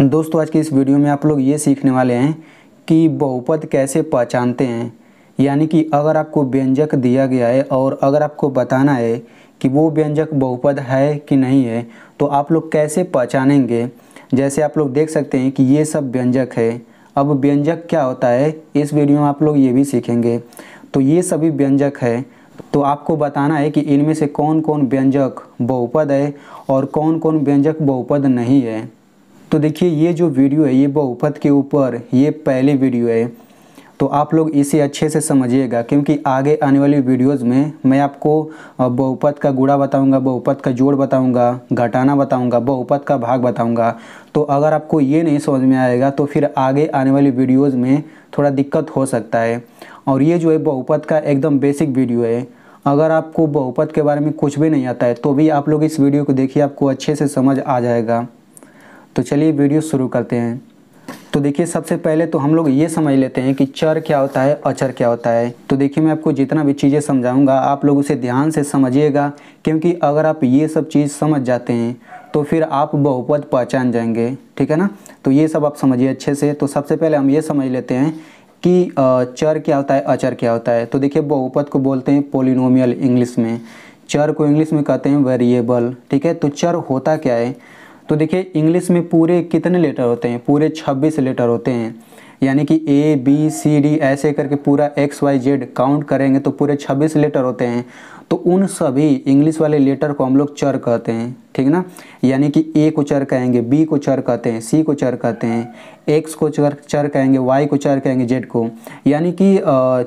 दोस्तों आज के इस वीडियो में आप लोग ये सीखने वाले हैं कि बहुपद कैसे पहचानते हैं यानी कि अगर आपको व्यंजक दिया गया है और अगर आपको बताना है कि वो व्यंजक बहुपद है कि नहीं है तो आप लोग कैसे पहचानेंगे जैसे आप लोग देख सकते हैं कि ये सब व्यंजक है अब व्यंजक क्या होता है इस वीडियो में आप लोग ये भी सीखेंगे तो ये सभी व्यंजक है तो आपको बताना है कि इनमें से कौन कौन व्यंजक बहुपद है और कौन कौन व्यंजक बहुपद नहीं है तो देखिए ये जो वीडियो है ये बहुपद के ऊपर ये पहली वीडियो है तो आप लोग इसे अच्छे से समझिएगा क्योंकि आगे आने वाली वीडियोस में मैं आपको बहुपद का गुड़ा बताऊंगा बहुपद का जोड़ बताऊंगा घटाना बताऊंगा बहुपद का भाग बताऊंगा तो अगर आपको ये नहीं समझ में आएगा तो फिर आगे आने वाली वीडियोस में थोड़ा दिक्कत हो सकता है और ये जो है बहुपद का एकदम बेसिक वीडियो है अगर आपको बहुपद के बारे में कुछ भी नहीं आता है तो भी आप लोग इस वीडियो को देखिए आपको अच्छे से समझ आ जाएगा तो चलिए वीडियो शुरू करते हैं तो देखिए सबसे पहले तो हम लोग ये समझ लेते हैं कि चर क्या होता है अचर क्या होता है तो देखिए मैं आपको जितना भी चीज़ें समझाऊंगा आप लोग उसे ध्यान से समझिएगा क्योंकि अगर आप ये सब चीज़ समझ जाते हैं तो फिर आप बहुपद पहचान जाएंगे ठीक है ना तो ये सब आप समझिए अच्छे से तो सबसे पहले हम ये समझ लेते हैं कि चर क्या होता है अचर क्या होता है तो देखिए बहुपद को बोलते हैं पोलिनोमियल इंग्लिश में चर को इंग्लिश में कहते हैं वेरिएबल ठीक है तो चर होता क्या है तो देखिए इंग्लिश में पूरे कितने लेटर होते हैं पूरे छब्बीस लेटर होते हैं यानी कि ए बी सी डी ऐसे करके पूरा एक्स वाई जेड काउंट करेंगे तो पूरे छब्बीस लेटर होते हैं तो उन सभी इंग्लिश वाले लेटर को हम लोग चर कहते हैं ठीक ना यानी कि ए को चर कहेंगे बी को चर कहते हैं सी को चर कहते हैं एक्स को चर चर कहेंगे वाई को चर कहेंगे जेड को यानी कि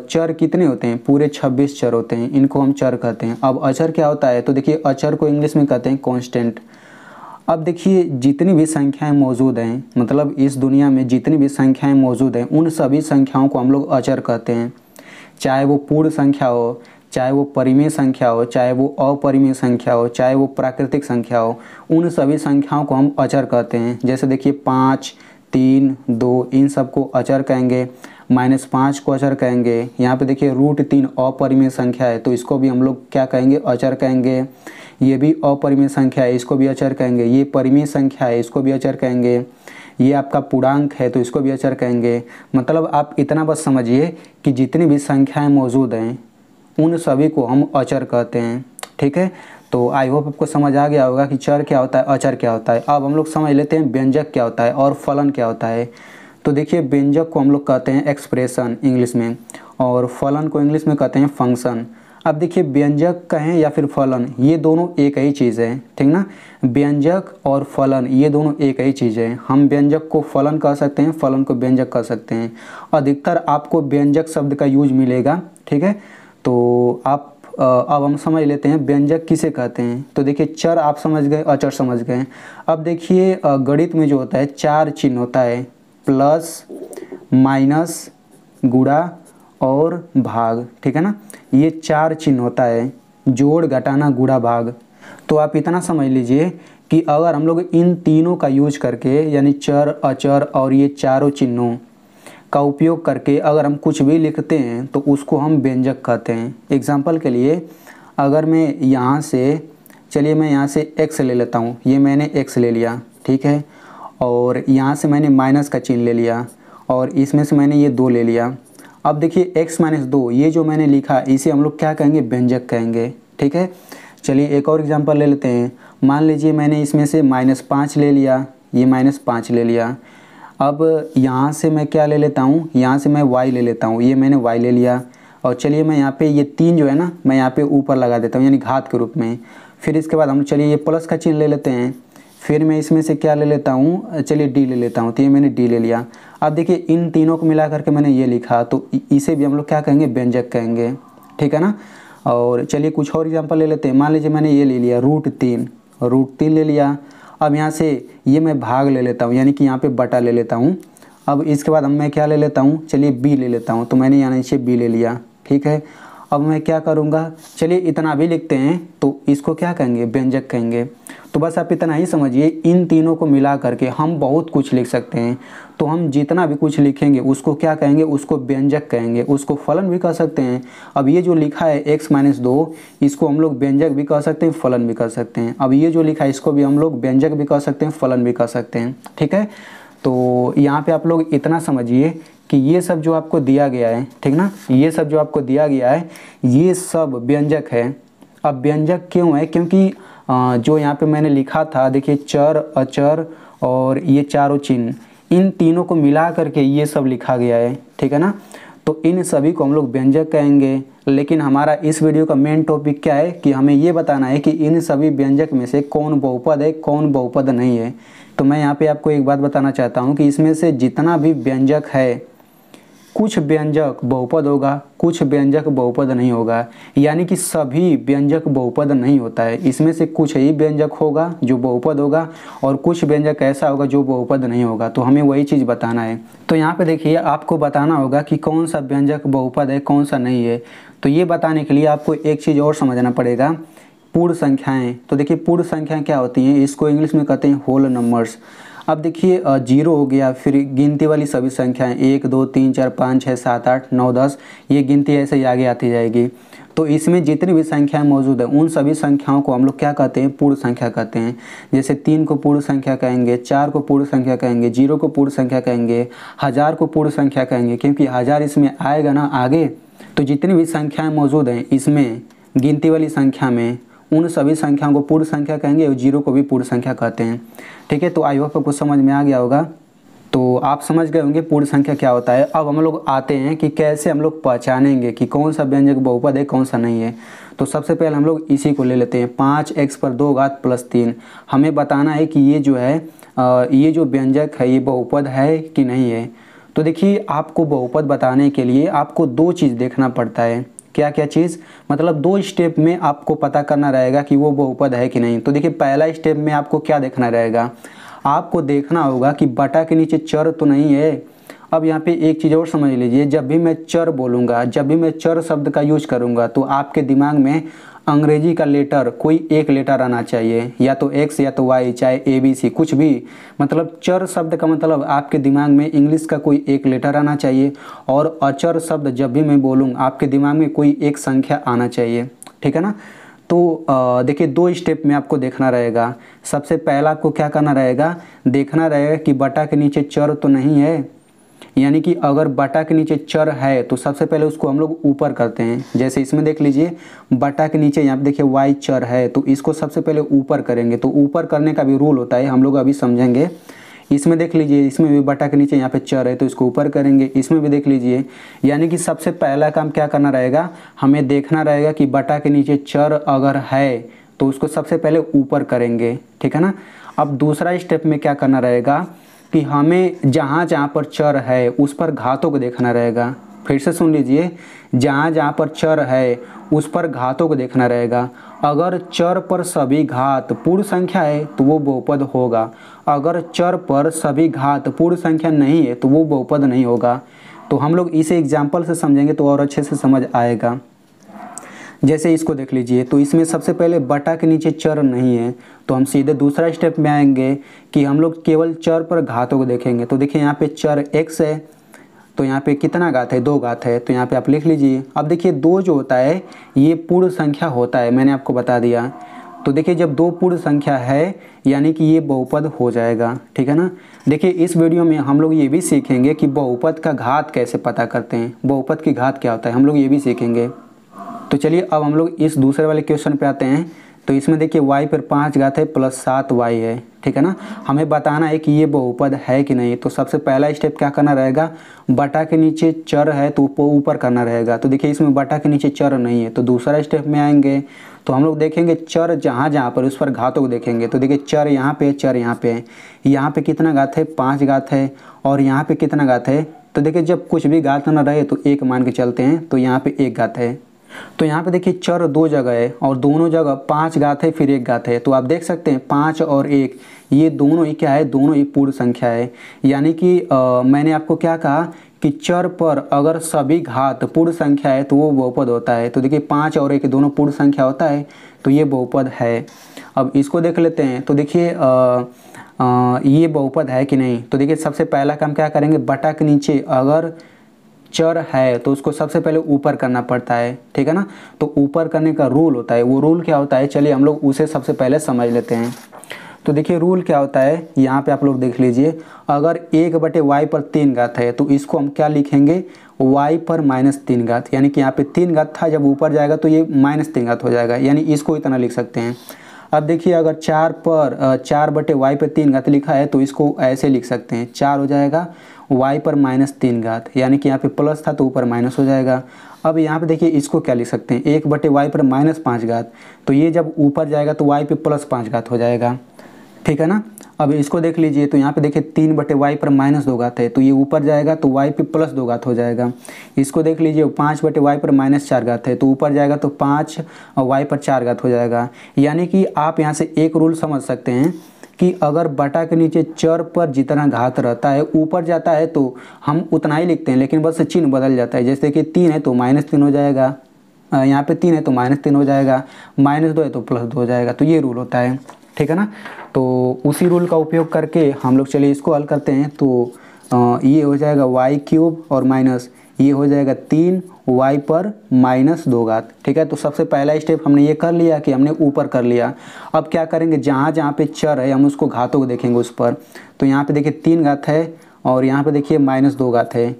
चर कितने होते हैं पूरे छब्बीस चर होते हैं इनको हम चर कहते हैं अब अचर क्या होता है तो देखिए अचर को इंग्लिश में कहते हैं कॉन्स्टेंट अब देखिए जितनी भी संख्याएं मौजूद हैं मतलब इस दुनिया में जितनी भी संख्याएं मौजूद हैं उन सभी संख्याओं को हम लोग अचर कहते हैं चाहे वो पूर्ण संख्या हो चाहे वो परिमेय संख्या हो चाहे वो अपरिमेय संख्या हो चाहे वो प्राकृतिक संख्या हो उन सभी संख्याओं को हम अचर कहते हैं जैसे देखिए पाँच तीन दो इन सबको अचर कहेंगे माइनस पाँच को अचर कहेंगे यहाँ पे देखिए रूट तीन अपरिमेय संख्या है तो इसको भी हम लोग क्या कहेंगे अचर कहेंगे ये भी अपरिमेय संख्या है इसको भी अचर कहेंगे ये परिमेय संख्या है इसको भी अचर कहेंगे ये आपका पूर्णांक है तो इसको भी अचर कहेंगे मतलब आप इतना बस समझिए कि जितनी भी संख्याएँ मौजूद हैं उन सभी को हम अचर कहते हैं ठीक है तो आई होप आपको समझ आ गया होगा कि चर क्या होता है अचर क्या होता है अब हम लोग समझ लेते हैं व्यंजक क्या होता है और फलन क्या होता है तो देखिए व्यंजक को हम लोग कहते हैं एक्सप्रेशन इंग्लिश में और फलन को इंग्लिश में कहते हैं फंक्शन अब देखिए व्यंजक कहें या फिर फलन ये दोनों एक ही चीज़ है ठीक ना व्यंजक और फलन ये दोनों एक ही चीज़ है हम व्यंजक को फलन कह सकते हैं फलन को व्यंजक कह सकते हैं अधिकतर आपको व्यंजक शब्द का यूज मिलेगा ठीक है तो आप अब हम समझ लेते हैं व्यंजक किसे कहते हैं तो देखिए चर आप समझ गए अचर समझ गए अब देखिए गणित में जो होता है चार चिन्ह होता है प्लस माइनस गुड़ा और भाग ठीक है ना ये चार चिन्ह होता है जोड़ घटाना गुड़ा भाग तो आप इतना समझ लीजिए कि अगर हम लोग इन तीनों का यूज करके यानी चर अचर और ये चारों चिन्हों का उपयोग करके अगर हम कुछ भी लिखते हैं तो उसको हम व्यंजक कहते हैं एग्जाम्पल के लिए अगर मैं यहाँ से चलिए मैं यहाँ से एक्स ले लेता हूँ ये मैंने एक्स ले लिया ठीक है और यहाँ से मैंने माइनस का चिन्ह ले लिया और इसमें से मैंने ये दो ले लिया अब देखिए एक्स माइनस दो ये जो मैंने लिखा इसे हम लोग क्या कहेंगे व्यंजक कहेंगे ठीक है चलिए एक और एग्जांपल ले लेते हैं मान लीजिए मैंने इसमें से माइनस पाँच ले लिया ये माइनस पाँच ले लिया अब यहाँ से मैं क्या ले लेता हूँ यहाँ से मैं वाई ले लेता हूँ ये मैंने वाई ले लिया और चलिए मैं यहाँ पे ये तीन जो है ना मैं यहाँ पे ऊपर लगा देता हूँ यानी घात के रूप में फिर इसके बाद हम चलिए ये प्लस का चिन्ह ले लेते हैं फिर मैं इसमें से क्या ले लेता हूँ चलिए डी ले लेता हूँ तो ये मैंने डी ले लिया अब देखिए इन तीनों को मिला करके मैंने ये लिखा तो इसे भी हम लोग क्या कहेंगे व्यंजक कहेंगे ठीक है ना और चलिए कुछ और एग्जाम्पल ले लेते हैं मान लीजिए मैंने ये ले लिया रूट तीन रूट तीन ले लिया अब यहाँ से ये मैं भाग ले लेता हूँ यानी कि यहाँ पे बटा ले लेता हूँ अब इसके बाद अब मैं क्या ले लेता हूँ चलिए बी ले लेता हूँ तो मैंने यहाँ नीचे बी ले लिया ठीक है अब मैं क्या करूँगा चलिए इतना भी लिखते हैं तो इसको क्या कहेंगे व्यंजक कहेंगे तो बस आप इतना ही समझिए इन तीनों को मिला करके हम बहुत कुछ लिख सकते हैं तो हम जितना भी कुछ लिखेंगे उसको क्या कहेंगे उसको व्यंजक कहेंगे उसको फलन भी कह सकते हैं अब ये जो लिखा है एक्स माइनस दो इसको हम लोग व्यंजक भी कह सकते हैं फलन भी कह सकते हैं अब ये जो लिखा है इसको भी हम लोग व्यंजक भी कह सकते हैं फलन भी कह सकते हैं ठीक है तो यहाँ पे आप लोग इतना समझिए कि ये सब जो आपको दिया गया है ठीक ना ये सब जो आपको दिया गया है ये सब व्यंजक है अब व्यंजक क्यों है क्योंकि जो यहाँ पे मैंने लिखा था देखिए चर अचर और ये चारों चिन्ह इन तीनों को मिला करके ये सब लिखा गया है ठीक है ना तो इन सभी को हम लोग व्यंजक कहेंगे लेकिन हमारा इस वीडियो का मेन टॉपिक क्या है कि हमें ये बताना है कि इन सभी व्यंजक में से कौन बहुपद है कौन बहुपद नहीं है तो मैं यहाँ पे आपको एक बात बताना चाहता हूँ कि इसमें से जितना भी व्यंजक है कुछ व्यंजक बहुपद होगा कुछ व्यंजक बहुपद नहीं होगा यानी कि सभी व्यंजक बहुपद नहीं होता है इसमें से कुछ ही व्यंजक होगा जो बहुपद होगा और कुछ व्यंजक ऐसा होगा जो बहुपद नहीं होगा तो हमें वही चीज़ बताना है तो यहाँ पे देखिए आपको बताना होगा कि कौन सा व्यंजक बहुपद है कौन सा नहीं है तो ये बताने के लिए आपको एक चीज़ और समझना पड़ेगा पूर्ण संख्याएँ तो देखिए पूर्ण संख्याएँ क्या होती हैं इसको इंग्लिश में कहते हैं होल नंबर्स अब देखिए जीरो हो गया फिर गिनती वाली सभी संख्याएं एक दो तीन चार पाँच छः सात आठ नौ दस ये गिनती ऐसे ही आगे आती जाएगी तो इसमें जितनी भी संख्याएं मौजूद है उन सभी संख्याओं को हम लोग क्या कहते हैं पूर्ण संख्या कहते हैं जैसे तीन को पूर्ण संख्या कहेंगे चार को पूर्ण संख्या कहेंगे जीरो को पूर्ण संख्या कहेंगे हज़ार को पूर्ण संख्या कहेंगे क्योंकि हज़ार इसमें आएगा ना आगे तो जितनी भी संख्याएं मौजूद हैं इसमें गिनती वाली संख्या में उन सभी संख्याओं को पूर्ण संख्या कहेंगे और जीरो को भी पूर्ण संख्या कहते हैं ठीक है तो आई होप आपको समझ में आ गया होगा तो आप समझ गए होंगे पूर्ण संख्या क्या होता है अब हम लोग आते हैं कि कैसे हम लोग पहचानेंगे कि कौन सा व्यंजक बहुपद है कौन सा नहीं है तो सबसे पहले हम लोग इसी को ले लेते हैं पाँच एक्स पर दो घात प्लस तीन हमें बताना है कि ये जो है ये जो व्यंजक है ये बहुपद है कि नहीं है तो देखिए आपको बहुपद बताने के लिए आपको दो चीज़ देखना पड़ता है क्या क्या चीज़ मतलब दो स्टेप में आपको पता करना रहेगा कि वो बहुपद है कि नहीं तो देखिए पहला स्टेप में आपको क्या देखना रहेगा आपको देखना होगा कि बटा के नीचे चर तो नहीं है अब यहाँ पे एक चीज़ और समझ लीजिए जब भी मैं चर बोलूँगा जब भी मैं चर शब्द का यूज करूँगा तो आपके दिमाग में अंग्रेजी का लेटर कोई एक लेटर आना चाहिए या तो एक्स या तो वाई चाहे ए बी सी कुछ भी मतलब चर शब्द का मतलब आपके दिमाग में इंग्लिश का कोई एक लेटर आना चाहिए और अचर शब्द जब भी मैं बोलूँ आपके दिमाग में कोई एक संख्या आना चाहिए ठीक है ना तो देखिए दो स्टेप में आपको देखना रहेगा सबसे पहला आपको क्या करना रहेगा देखना रहेगा कि बटा के नीचे चर तो नहीं है यानी कि अगर बटा के नीचे चर है तो सबसे पहले उसको हम लोग ऊपर करते हैं जैसे इसमें देख लीजिए बटा के नीचे यहाँ पे देखिए वाई चर है तो इसको सबसे पहले ऊपर करेंगे तो ऊपर करने का भी रूल होता है हम लोग अभी समझेंगे इसमें देख लीजिए इसमें भी बटा के नीचे यहाँ पे चर है तो इसको ऊपर करेंगे इसमें भी देख लीजिए यानी कि सबसे पहला काम क्या करना रहेगा हमें देखना रहेगा कि बटा के नीचे चर अगर है तो उसको सबसे पहले ऊपर करेंगे ठीक है ना अब दूसरा स्टेप में क्या करना रहेगा कि हमें जहाँ जहाँ पर चर है उस पर घातों को देखना रहेगा फिर से सुन लीजिए जहाँ जहाँ पर चर है उस पर घातों को देखना रहेगा अगर चर पर सभी घात पूर्ण संख्या है तो वो बहुपद होगा अगर चर पर सभी घात पूर्ण संख्या नहीं है तो वो बहुपद नहीं होगा तो हम लोग इसे एग्जाम्पल से समझेंगे तो और अच्छे से समझ आएगा जैसे इसको देख लीजिए तो इसमें सबसे पहले बटा के नीचे चर नहीं है तो हम सीधे दूसरा स्टेप में आएंगे कि हम लोग केवल चर पर घातों को देखेंगे तो देखिए यहाँ पे चर एक्स है तो यहाँ पे कितना घात है दो घात है तो यहाँ पे आप लिख लीजिए अब देखिए दो जो होता है ये पूर्ण संख्या होता है मैंने आपको बता दिया तो देखिए जब दो पूर्ण संख्या है यानी कि ये बहुपद हो जाएगा ठीक है ना देखिए इस वीडियो में हम लोग ये भी सीखेंगे कि बहुपद का घात कैसे पता करते हैं बहुपद की घात क्या होता है हम लोग ये भी सीखेंगे तो चलिए अब हम लोग इस दूसरे वाले क्वेश्चन पे आते हैं तो इसमें देखिए वाई पर पाँच घात है प्लस सात वाई है ठीक है ना हमें बताना है कि ये बहुपद है कि नहीं तो सबसे पहला स्टेप क्या करना रहेगा बटा के नीचे चर है तो ऊपर करना रहेगा तो देखिए इसमें बटा के नीचे चर नहीं है तो दूसरा स्टेप में आएंगे तो हम लोग देखेंगे चर जहाँ जहाँ पर उस पर घातों को देखेंगे तो देखिए चर यहाँ पे चर यहाँ पे यहाँ पे कितना घात है पाँच घात है और यहाँ पे कितना घात है तो देखिए जब कुछ भी घात ना रहे तो एक मान के चलते हैं तो यहाँ पे एक घात है तो यहाँ पे देखिए चर दो जगह है और दोनों जगह पांच गाथ है फिर एक गाथ है तो आप देख सकते हैं पाँच और एक ये दोनों ही क्या है दोनों ही पूर्ण संख्या है यानी कि आ, मैंने आपको क्या कहा कि चर पर अगर सभी घात पूर्ण संख्या है तो वो बहुपद होता है तो देखिए पाँच और एक दोनों पूर्ण संख्या होता है तो ये बहुपद है अब इसको देख लेते हैं तो देखिए ये बहुपद है कि नहीं तो देखिए सबसे पहला काम क्या करेंगे बटा के नीचे अगर चर है तो उसको सबसे पहले ऊपर करना पड़ता है ठीक है ना तो ऊपर करने का रूल होता है वो रूल क्या होता है चलिए हम लोग उसे सबसे पहले समझ लेते हैं तो देखिए रूल क्या होता है यहाँ पे आप लोग देख लीजिए अगर एक बटे वाई पर तीन घात है तो इसको हम क्या लिखेंगे वाई पर माइनस तीन घात यानी कि यहाँ पे तीन घात था जब ऊपर जाएगा तो ये माइनस तीन घात हो जाएगा यानी इसको इतना लिख सकते हैं अब देखिए अगर चार पर चार बटे वाई पर तीन घात लिखा है तो इसको ऐसे लिख सकते हैं चार हो जाएगा वाई पर माइनस तीन घात यानी कि यहाँ पे प्लस था तो ऊपर माइनस हो जाएगा अब यहाँ पे देखिए इसको क्या लिख सकते हैं एक बटे वाई पर माइनस पाँच घात तो ये जब ऊपर जाएगा तो वाई पे प्लस पाँच घात हो जाएगा ठीक है ना अब इसको देख लीजिए तो यहाँ पे देखिए तीन बटे वाई पर माइनस दो घात है तो ये ऊपर जाएगा तो वाई पे प्लस दो घात हो जाएगा इसको देख लीजिए पाँच बटे वाई पर माइनस चार घात है तो ऊपर जाएगा तो पाँच और वाई पर चार घात हो जाएगा यानी कि आप यहाँ से एक रूल समझ सकते हैं कि अगर बटा के नीचे चर पर जितना घात रहता है ऊपर जाता है तो हम उतना ही लिखते हैं लेकिन बस चिन्ह बदल जाता है जैसे कि तीन है तो माइनस तीन हो जाएगा यहाँ पे तीन है तो माइनस तीन हो जाएगा माइनस दो है तो प्लस दो हो जाएगा तो ये रूल होता है ठीक है ना तो उसी रूल का उपयोग करके हम लोग चलिए इसको हल करते हैं तो ये हो जाएगा वाई क्यूब और माइनस ये हो जाएगा तीन वाई पर माइनस दो घात ठीक है तो सबसे पहला स्टेप हमने ये कर लिया कि हमने ऊपर कर लिया अब क्या करेंगे जहाँ जहाँ पे चर है हम उसको घातों को देखेंगे उस पर तो यहाँ पे देखिए तीन घात है और यहाँ पे देखिए माइनस दो घात है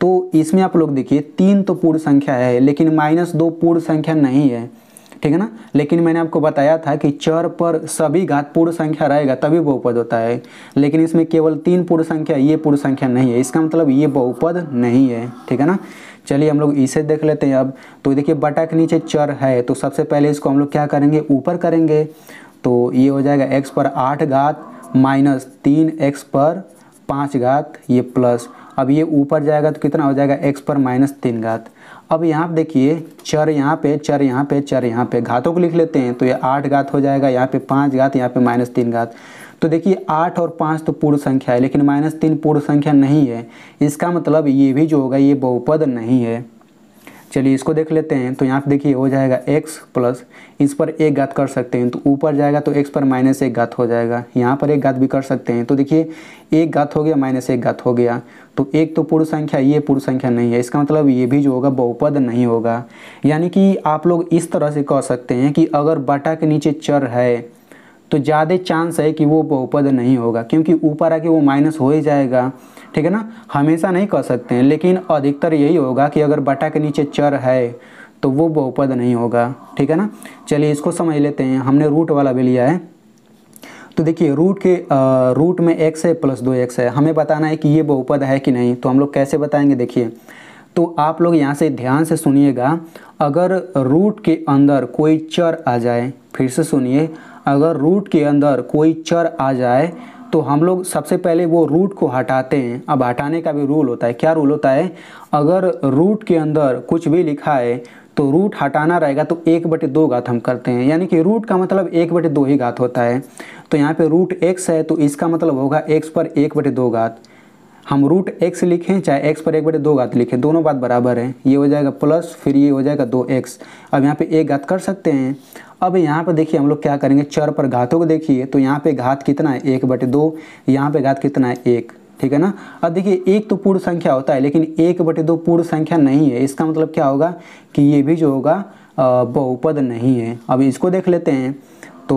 तो इसमें आप लोग देखिए तीन तो पूर्ण संख्या है लेकिन माइनस दो पूर्ण संख्या नहीं है ठीक है ना लेकिन मैंने आपको बताया था कि चर पर सभी घात पूर्ण संख्या रहेगा तभी बहुपद होता है लेकिन इसमें केवल तीन पूर्ण संख्या ये पूर्ण संख्या नहीं है इसका मतलब ये बहुपद नहीं है ठीक है ना चलिए हम लोग इसे देख लेते हैं अब तो देखिए बटा के नीचे चर है तो सबसे पहले इसको हम लोग क्या करेंगे ऊपर करेंगे तो ये हो जाएगा एक्स पर आठ घात माइनस तीन एक्स पर पाँच घात ये प्लस अब ये ऊपर जाएगा तो कितना हो जाएगा एक्स पर माइनस तीन घात अब यहाँ पे देखिए चर यहाँ पे चर यहाँ पे चर यहाँ पे घातों को लिख लेते हैं तो ये आठ घात हो जाएगा यहाँ पे पाँच घात यहाँ पे माइनस तीन घात तो देखिए आठ और पाँच तो पूर्ण संख्या है लेकिन माइनस तीन पूर्ण संख्या नहीं है इसका मतलब ये भी जो होगा ये बहुपद नहीं है चलिए इसको देख लेते हैं तो यहाँ पे देखिए हो जाएगा x प्लस इस पर एक घात कर सकते हैं तो ऊपर जाएगा तो x पर माइनस एक घात हो जाएगा यहाँ पर एक घात भी कर सकते हैं तो देखिए एक घात हो गया माइनस एक घात हो गया तो एक तो पूर्व संख्या ये पूर्व संख्या नहीं है इसका मतलब ये भी जो होगा बहुपद नहीं होगा यानी कि आप लोग इस तरह से कह सकते हैं कि अगर बाटा के नीचे चर है तो ज़्यादा चांस है कि वो बहुपद नहीं होगा क्योंकि ऊपर आके वो माइनस हो ही जाएगा ठीक है ना हमेशा नहीं कह सकते हैं लेकिन अधिकतर यही होगा कि अगर बटा के नीचे चर है तो वो बहुपद नहीं होगा ठीक है ना चलिए इसको समझ लेते हैं हमने रूट वाला भी लिया है तो देखिए रूट के आ, रूट में एक्स है प्लस दो एक्स है हमें बताना है कि ये बहुपद है कि नहीं तो हम लोग कैसे बताएंगे देखिए तो आप लोग यहाँ से ध्यान से सुनिएगा अगर रूट के अंदर कोई चर आ जाए फिर से सुनिए अगर रूट के अंदर कोई चर आ जाए तो हम लोग सबसे पहले वो रूट को हटाते हैं अब हटाने का भी रूल होता है क्या रूल होता है अगर रूट के अंदर कुछ भी लिखा है तो रूट हटाना रहेगा तो एक बटे दो घात हम करते हैं यानी कि रूट का मतलब एक बटे दो ही घात होता है तो यहाँ पे रूट एक्स है तो इसका मतलब होगा एक्स पर एक बटे दो घात हम रूट एक्स लिखें चाहे एक्स पर एक बटे दो घात लिखें दोनों बात बराबर हैं ये हो जाएगा प्लस फिर ये हो जाएगा दो एक्स अब यहाँ पे एक घात कर सकते हैं अब यहाँ पर देखिए हम लोग क्या करेंगे चर पर घातों को देखिए तो यहाँ पे घात कितना है एक बटे दो यहाँ पे घात कितना है एक ठीक है ना अब देखिए एक तो पूर्ण संख्या होता है लेकिन एक बटे दो पूर्ण संख्या नहीं है इसका मतलब क्या होगा कि ये भी जो होगा बहुपद नहीं है अब इसको देख लेते हैं तो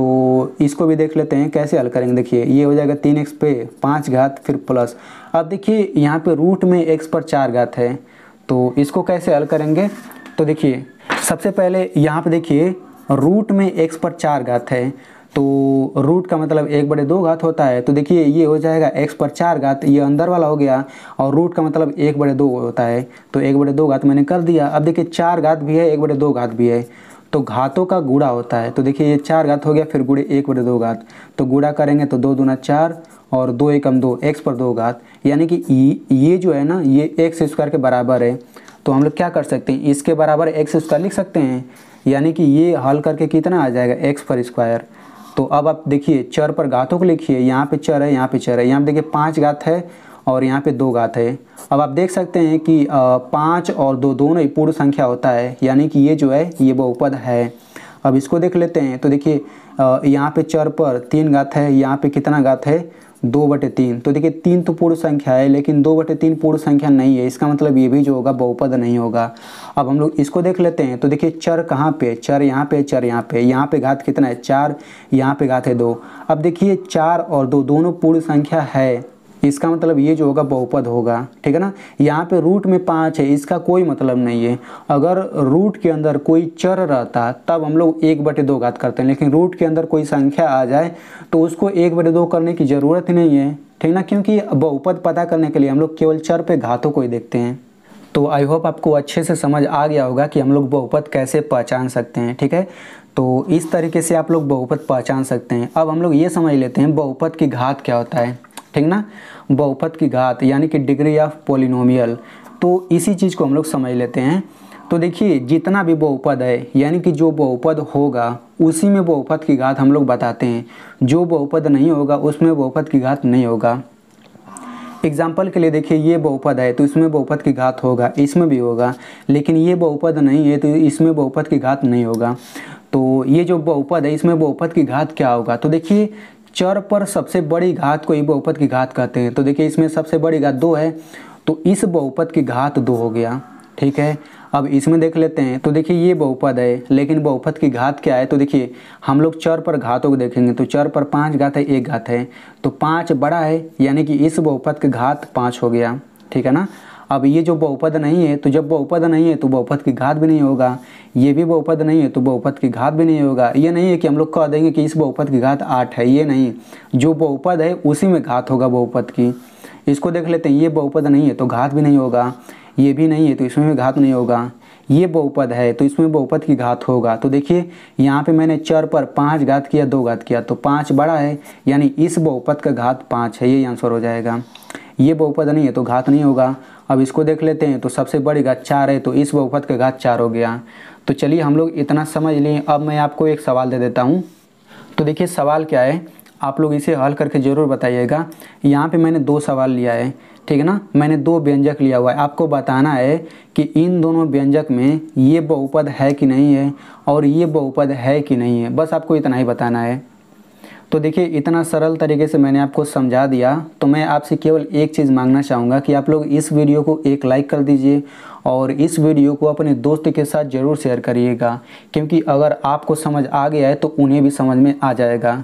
इसको भी देख लेते हैं कैसे हल करेंगे देखिए ये हो जाएगा तीन एक्स पे पाँच घात फिर प्लस अब देखिए यहाँ पे रूट में एक्स पर चार घात है तो इसको कैसे हल करेंगे तो देखिए सबसे पहले यहाँ पे देखिए रूट में एक्स पर चार घात है तो रूट का मतलब एक बड़े दो घात होता है तो देखिए ये हो जाएगा एक्स पर चार घात ये अंदर वाला हो गया और रूट का मतलब एक बड़े दो होता है तो एक बड़े दो घात मैंने कर दिया अब देखिए चार घात भी है एक बड़े दो घात भी है तो घातों का गुड़ा होता है तो देखिए ये चार घात हो गया फिर गुड़े एक बटे दो घात तो गुड़ा करेंगे तो दो दूना चार और दो एकम दो एक्स पर दो घात यानी कि ये जो है ना ये एक्स स्क्वायर के बराबर है तो हम लोग क्या कर सकते हैं इसके बराबर एक्स स्क्वायर लिख सकते हैं यानी कि ये हल करके कितना आ जाएगा एक्स पर स्क्वायर तो अब आप देखिए चर पर घातों को लिखिए यहाँ पे चर है यहाँ पे चर है यहाँ पे देखिए पाँच घात है और यहाँ पे दो घात है अब आप देख सकते हैं कि पाँच और दो दोनों ही पूर्ण संख्या होता है यानी कि ये जो है ये बहुपद है अब इसको देख लेते हैं तो देखिए यहाँ पे चर पर तीन घात है यहाँ पे कितना घात है दो बटे तीन तो देखिए तीन तो पूर्ण संख्या है लेकिन दो बटे तीन पूर्ण संख्या नहीं है इसका मतलब ये भी जो होगा बहुपद नहीं होगा अब हम लोग इसको देख लेते हैं तो देखिए चर कहाँ पे चर यहाँ पे चर यहाँ पे यहाँ पे घात कितना है चार यहाँ पे घात है दो अब देखिए चार और दो दोनों पूर्ण संख्या है इसका मतलब ये जो होगा बहुपद होगा ठीक है ना यहाँ पे रूट में पाँच है इसका कोई मतलब नहीं है अगर रूट के अंदर कोई चर रहता तब हम लोग एक बटे दो घात करते हैं लेकिन रूट के अंदर कोई संख्या आ जाए तो उसको एक बटे दो करने की ज़रूरत नहीं है ठीक ना क्योंकि बहुपद पता करने के लिए हम लोग केवल चर पे घातों को ही देखते हैं तो आई होप आपको अच्छे से समझ आ गया होगा कि हम लोग बहुपद कैसे पहचान सकते हैं ठीक है तो इस तरीके से आप लोग बहुपद पहचान सकते हैं अब हम लोग ये समझ लेते हैं बहुपद की घात क्या होता है ठीक ना बहुपद की घात यानी कि डिग्री ऑफ पोलिनोमियल तो इसी चीज़ को हम लोग समझ लेते हैं तो देखिए जितना भी बहुपद है यानी कि जो बहुपद होगा उसी में बहुपद की घात हम लोग बताते हैं जो बहुपद नहीं होगा उसमें बहुपद की घात नहीं होगा एग्जाम्पल के लिए देखिए ये बहुपद है तो इसमें बहुपद की घात होगा इसमें भी होगा लेकिन ये बहुपद नहीं है तो इसमें बहुपद की घात नहीं होगा तो ये जो बहुपद है इसमें बहुपद की घात क्या होगा तो देखिए चर पर सबसे बड़ी घात को ही बहुपद की घात कहते हैं तो देखिए इसमें सबसे बड़ी घात दो है तो इस बहुपद की घात दो हो गया ठीक है अब इसमें देख लेते हैं तो देखिए ये बहुपद है लेकिन बहुपद की घात क्या है तो देखिए हम लोग चर पर घातों को देखेंगे तो चर पर पाँच घात है एक घात है तो पाँच बड़ा है यानी कि इस बहुपद की घात पाँच हो गया ठीक है ना अब ये जो बहुपद नहीं है तो जब बहुपद नहीं है तो बहुपद की घात भी नहीं होगा ये भी बहुपद नहीं है तो बहुपद की घात भी नहीं होगा ये नहीं है कि हम लोग कह देंगे कि इस बहुपद की घात आठ है ये नहीं जो बहुपद है उसी में घात होगा बहुपद की इसको देख लेते हैं ये बहुपद नहीं है तो घात भी नहीं होगा ये भी नहीं है तो इसमें भी घात नहीं होगा ये बहुपद है तो इसमें बहुपद की घात होगा तो देखिए यहाँ पे मैंने चर पर पाँच घात किया दो घात किया तो पाँच बड़ा है यानी इस बहुपद का घात पाँच है ये आंसर हो जाएगा ये बहुपद नहीं है तो घात नहीं होगा अब इसको देख लेते हैं तो सबसे बड़ी घात चार है तो इस बहुपद का घात चार हो गया तो चलिए हम लोग इतना समझ लें अब मैं आपको एक सवाल दे देता हूँ तो देखिए सवाल क्या है आप लोग इसे हल करके ज़रूर बताइएगा यहाँ पे मैंने दो सवाल लिया है ठीक है ना मैंने दो व्यंजक लिया हुआ है आपको बताना है कि इन दोनों व्यंजक में ये बहुपद है कि नहीं है और ये बहुपद है कि नहीं है बस आपको इतना ही बताना है तो देखिए इतना सरल तरीके से मैंने आपको समझा दिया तो मैं आपसे केवल एक चीज़ मांगना चाहूँगा कि आप लोग इस वीडियो को एक लाइक कर दीजिए और इस वीडियो को अपने दोस्त के साथ ज़रूर शेयर करिएगा क्योंकि अगर आपको समझ आ गया है तो उन्हें भी समझ में आ जाएगा